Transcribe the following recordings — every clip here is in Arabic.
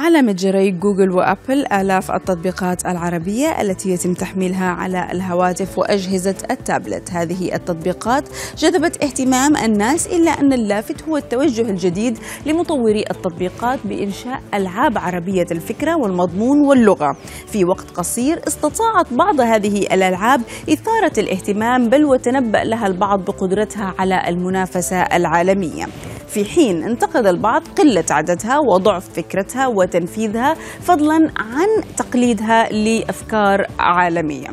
على متجري جوجل وأبل آلاف التطبيقات العربية التي يتم تحميلها على الهواتف وأجهزة التابلت هذه التطبيقات جذبت اهتمام الناس إلا أن اللافت هو التوجه الجديد لمطوري التطبيقات بإنشاء ألعاب عربية الفكرة والمضمون واللغة في وقت قصير استطاعت بعض هذه الألعاب إثارة الاهتمام بل وتنبأ لها البعض بقدرتها على المنافسة العالمية في حين انتقد البعض قلة عددها وضعف فكرتها وتنفيذها فضلا عن تقليدها لأفكار عالمية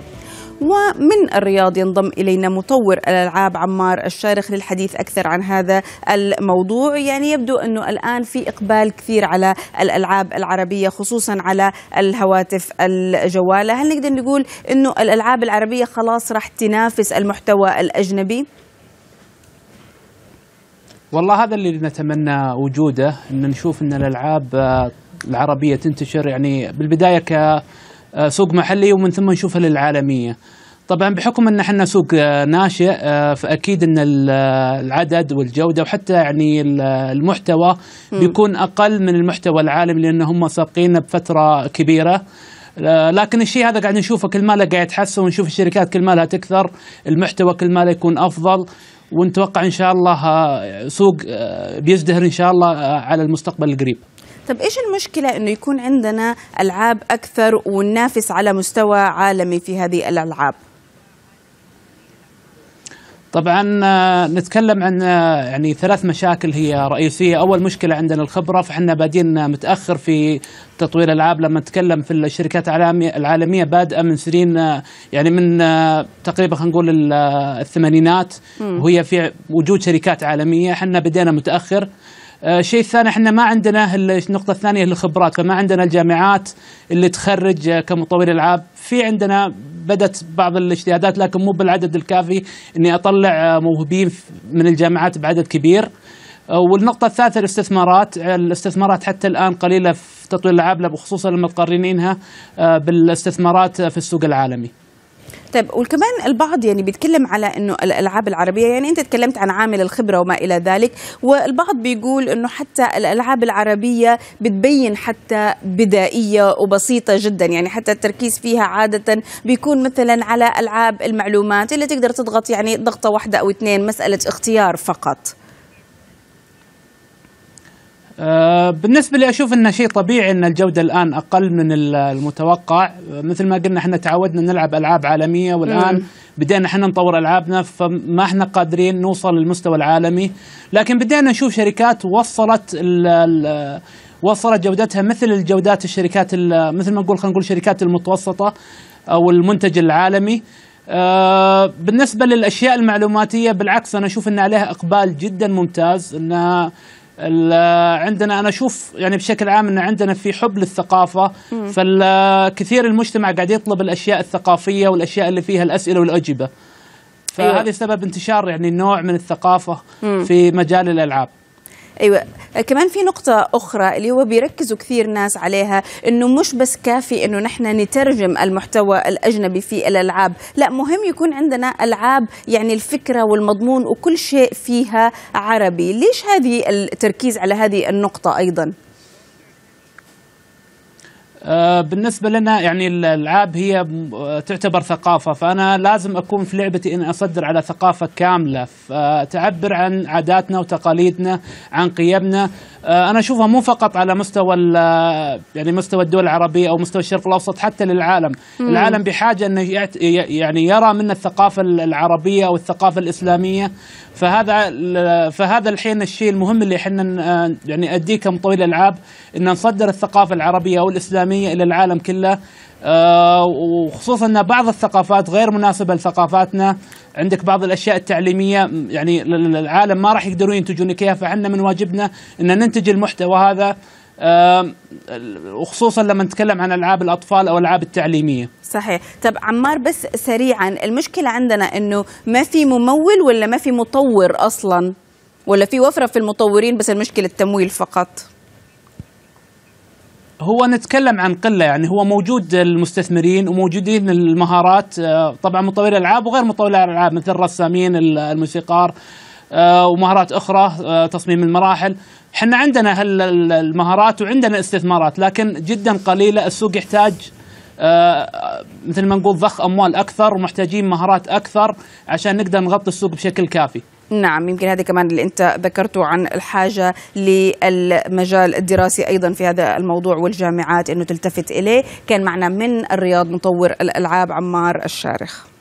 ومن الرياض ينضم إلينا مطور الألعاب عمار الشارخ للحديث أكثر عن هذا الموضوع يعني يبدو أنه الآن في إقبال كثير على الألعاب العربية خصوصا على الهواتف الجوالة هل نقدر نقول أنه الألعاب العربية خلاص راح تنافس المحتوى الأجنبي؟ والله هذا اللي نتمنى وجوده ان نشوف ان الالعاب آه، العربيه تنتشر يعني بالبدايه كسوق آه، محلي ومن ثم نشوفها للعالميه. طبعا بحكم ان احنا سوق آه، ناشئ فاكيد ان العدد والجوده وحتى يعني المحتوى بيكون اقل من المحتوى العالمي لان هم سابقين بفتره كبيره. لكن الشيء هذا قاعد نشوفه كل ما قاعد يتحسن ونشوف الشركات كل ما لها تكثر المحتوى كل ما يكون افضل ونتوقع ان شاء الله آه، سوق آه، بيزدهر ان شاء الله آه، على المستقبل القريب طب ايش المشكله انه يكون عندنا العاب اكثر وننافس على مستوى عالمي في هذه الالعاب طبعا آه، نتكلم عن آه، يعني ثلاث مشاكل هي رئيسيه، اول مشكله عندنا الخبره فاحنا بادين متاخر في تطوير العاب لما نتكلم في الشركات العالميه بادئه من سنين آه، يعني من تقريبا خلينا نقول الثمانينات وهي في وجود شركات عالميه، احنا بدينا متاخر. الشيء الثاني احنا ما عندنا النقطه الثانيه الخبرات فما عندنا الجامعات اللي تخرج كمطور العاب في عندنا بدت بعض الاجتهادات لكن مو بالعدد الكافي اني اطلع آه، موهوبين من الجامعات بعدد كبير آه، والنقطة الثالثة الاستثمارات، آه، الاستثمارات حتى الآن قليلة في تطوير العابلة خصوصا لما تقارنينها بالاستثمارات في السوق العالمي. طيب وكمان البعض يعني بيتكلم على انه الالعاب العربيه يعني انت تكلمت عن عامل الخبره وما الى ذلك والبعض بيقول انه حتى الالعاب العربيه بتبين حتى بدائيه وبسيطه جدا يعني حتى التركيز فيها عاده بيكون مثلا على العاب المعلومات اللي تقدر تضغط يعني ضغطه واحده او اثنين مساله اختيار فقط آه، بالنسبة لي أشوف أنه شيء طبيعي أن الجودة الآن أقل من المتوقع آه، مثل ما قلنا احنا تعودنا نلعب ألعاب عالمية والآن مم. بدينا احنا نطور ألعابنا فما احنا قادرين نوصل للمستوى العالمي لكن بدينا نشوف شركات وصلت الـ الـ وصلت جودتها مثل الجودات الشركات مثل ما نقول خلينا نقول الشركات المتوسطة أو المنتج العالمي آه بالنسبة للأشياء المعلوماتية بالعكس أنا أشوف أن عليها إقبال جدا ممتاز أنها عندنا انا اشوف يعني بشكل عام ان عندنا في حب للثقافه فالكثير المجتمع قاعد يطلب الاشياء الثقافيه والاشياء اللي فيها الاسئله والاجوبه فهذا أيوة. سبب انتشار يعني نوع من الثقافه مم. في مجال الالعاب ايوه كمان في نقطة أخرى اللي هو بيركزوا كثير ناس عليها إنه مش بس كافي إنه نحن نترجم المحتوى الأجنبي في الألعاب، لا مهم يكون عندنا ألعاب يعني الفكرة والمضمون وكل شيء فيها عربي، ليش هذه التركيز على هذه النقطة أيضاً؟ آه، بالنسبة لنا يعني الألعاب هي آه، تعتبر ثقافة فأنا لازم أكون في لعبتي أن أصدر على ثقافة كاملة تعبر عن عاداتنا وتقاليدنا عن قيمنا آه، أنا أشوفها مو فقط على مستوى يعني مستوى الدول العربية أو مستوى الشرق الأوسط حتى للعالم مم. العالم بحاجة أنه يعني يرى من الثقافة العربية أو الثقافة الإسلامية فهذا فهذا الحين الشيء المهم اللي احنا يعني أديه كمطوي الألعاب أن نصدر الثقافة العربية والاسلاميه الإسلامية إلى العالم كله آه، وخصوصا أن بعض الثقافات غير مناسبة لثقافاتنا عندك بعض الأشياء التعليمية يعني العالم ما راح يقدرون ينتجون لك إياها فعنا من واجبنا أن ننتج المحتوى هذا آه، وخصوصا لما نتكلم عن العاب الاطفال او العاب التعليميه صحيح طب عمار بس سريعا المشكله عندنا انه ما في ممول ولا ما في مطور اصلا ولا في وفره في المطورين بس المشكله التمويل فقط هو نتكلم عن قله يعني هو موجود المستثمرين وموجودين المهارات آه، طبعا مطوري الالعاب وغير مطوري الالعاب مثل الرسامين الموسيقار آه، ومهارات اخرى آه، تصميم المراحل احنا عندنا المهارات وعندنا استثمارات لكن جدا قليله السوق يحتاج مثل ما نقول ضخ اموال اكثر ومحتاجين مهارات اكثر عشان نقدر نغطي السوق بشكل كافي نعم يمكن هذا كمان اللي انت ذكرته عن الحاجه للمجال الدراسي ايضا في هذا الموضوع والجامعات انه تلتفت اليه كان معنا من الرياض مطور الالعاب عمار الشارخ